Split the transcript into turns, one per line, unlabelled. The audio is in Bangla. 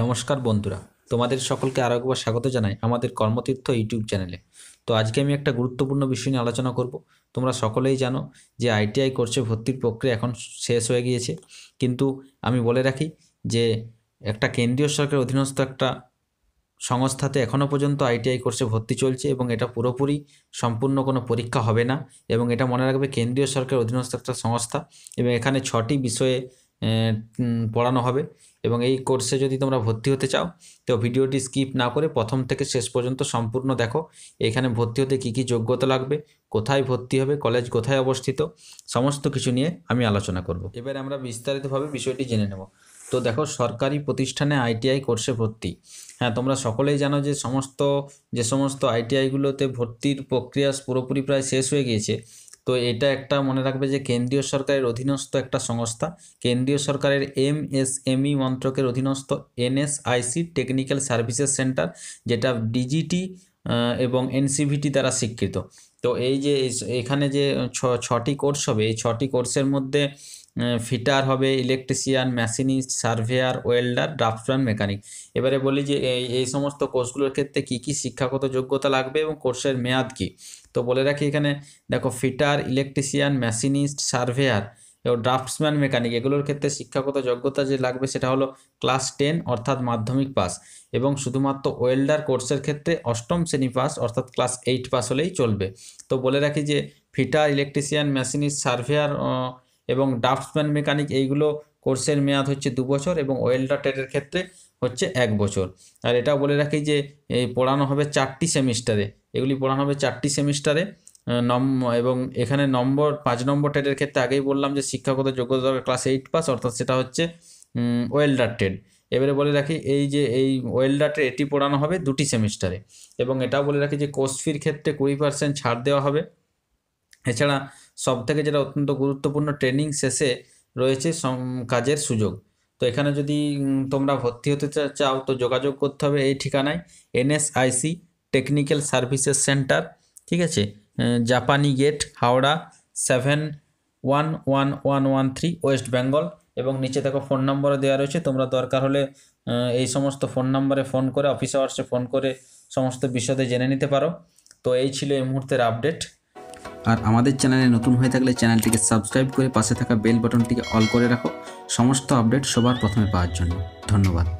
নমস্কার বন্ধুরা তোমাদের সকলকে আরও একবার স্বাগত জানাই আমাদের কর্মতীর্থ ইউটিউব চ্যানেলে তো আজকে আমি একটা গুরুত্বপূর্ণ বিষয় নিয়ে আলোচনা করব তোমরা সকলেই জানো যে আইটিআই কোর্সে ভর্তির প্রক্রিয়া এখন শেষ হয়ে গিয়েছে কিন্তু আমি বলে রাখি যে একটা কেন্দ্রীয় সরকারের অধীনস্থ একটা সংস্থাতে এখনও পর্যন্ত আইটিআই কোর্সে ভর্তি চলছে এবং এটা পুরোপুরি সম্পূর্ণ কোনো পরীক্ষা হবে না এবং এটা মনে রাখবে কেন্দ্রীয় সরকারের অধীনস্থ একটা সংস্থা এবং এখানে ছটি বিষয়ে পড়ানো হবে এবং এই কোর্সে যদি তোমরা ভর্তি হতে চাও তো ভিডিওটি স্কিপ না করে প্রথম থেকে শেষ পর্যন্ত সম্পূর্ণ দেখো এখানে ভর্তি হতে কী কী যোগ্যতা লাগবে কোথায় ভর্তি হবে কলেজ কোথায় অবস্থিত সমস্ত কিছু নিয়ে আমি আলোচনা করব এবার আমরা বিস্তারিতভাবে বিষয়টি জেনে নেব তো দেখো সরকারি প্রতিষ্ঠানে আইটিআই কোর্সে ভর্তি হ্যাঁ তোমরা সকলেই জানো যে সমস্ত যে সমস্ত আইটিআইগুলোতে ভর্তির প্রক্রিয়া পুরোপুরি প্রায় শেষ হয়ে গিয়েছে তো এটা একটা মনে রাখবে যে কেন্দ্রীয় সরকারের অধীনস্থ একটা সংস্থা কেন্দ্রীয় সরকারের এম এস এমই মন্ত্রকের অধীনস্থ এনএসআইসি টেকনিক্যাল সার্ভিসেস সেন্টার যেটা ডিজিটি এবং এনসিভিটি দ্বারা স্বীকৃত তো এই যে এখানে যে ছটি কোর্স হবে এই ছটি কোর্সের মধ্যে ফিটার হবে electrician machinist surveyor welder draftsman mechanic এবারে বলি যে এই এই সমস্ত কোর্সগুলোর ক্ষেত্রে কী কী শিক্ষাগত যোগ্যতা লাগবে এবং কোর্সের মেয়াদ কী তো বলে রাখি এখানে দেখো fitter electrician machinist surveyor draftsman mechanic এগুলোর ক্ষেত্রে শিক্ষাগত যোগ্যতা যে লাগবে সেটা হলো ক্লাস টেন অর্থাৎ মাধ্যমিক পাস এবং শুধুমাত্র ওয়েল্ডার কোর্সের ক্ষেত্রে অষ্টম শ্রেণী পাস অর্থাৎ ক্লাস এইট পাস হলেই চলবে তো বলে রাখি যে ফিটার ইলেকট্রিশিয়ান মেশিনিস্ট সার্ভেয়ার এবং ড্রাফটসম্যান মেকানিক এইগুলো কোর্সের মেয়াদ হচ্ছে দু বছর এবং ওয়েল্ডার টেটের ক্ষেত্রে হচ্ছে এক বছর আর এটা বলে রাখি যে পড়ানো হবে চারটি সেমিস্টারে এগুলি পড়ানো হবে চারটি সেমিস্টারে নম এবং এখানে নম্বর পাঁচ নম্বর টেটের ক্ষেত্রে আগেই বললাম যে শিক্ষাগত যোগ্যতা ক্লাস এইট পাস অর্থাৎ সেটা হচ্ছে ওয়েল্ডার টেড এবারে বলে রাখি এই যে এই ওয়েল্ডারটের এটি পড়ানো হবে দুটি সেমিস্টারে এবং এটাও বলে রাখি যে কোর্স ফির ক্ষেত্রে কুড়ি পার্সেন্ট ছাড় দেওয়া হবে এছাড়া সব থেকে যেটা অত্যন্ত গুরুত্বপূর্ণ ট্রেনিং শেষে রয়েছে কাজের সুযোগ তো এখানে যদি তোমরা ভর্তি হতে চাও তো যোগাযোগ করতে হবে এই ঠিকানায় এনএসআইসি টেকনিক্যাল সার্ভিসেস সেন্টার ঠিক আছে Japani gate Howrah seven one one one one three West Bengal এবং নিচে দেখো ফোন নম্বরও দেওয়া রয়েছে তোমরা দরকার হলে এই সমস্ত ফোন নম্বরে ফোন করে অফিস আওয়ার্সে ফোন করে সমস্ত বিষয়তে জেনে নিতে পারো তো এই ছিল এই মুহূর্তের আপডেট আর আমাদের চ্যানেলে নতুন হয়ে থাকলে চ্যানেলটিকে সাবস্ক্রাইব করে পাশে থাকা বেল বাটনটিকে অল করে রাখো সমস্ত আপডেট সবার প্রথমে পাওয়ার জন্য ধন্যবাদ